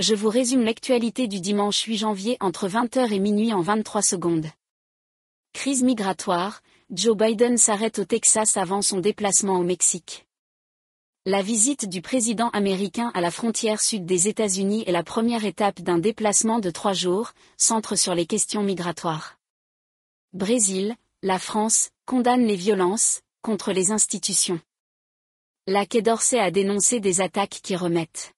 Je vous résume l'actualité du dimanche 8 janvier entre 20h et minuit en 23 secondes. Crise migratoire, Joe Biden s'arrête au Texas avant son déplacement au Mexique. La visite du président américain à la frontière sud des États-Unis est la première étape d'un déplacement de trois jours, centre sur les questions migratoires. Brésil, la France, condamne les violences, contre les institutions. La Quai d'Orsay a dénoncé des attaques qui remettent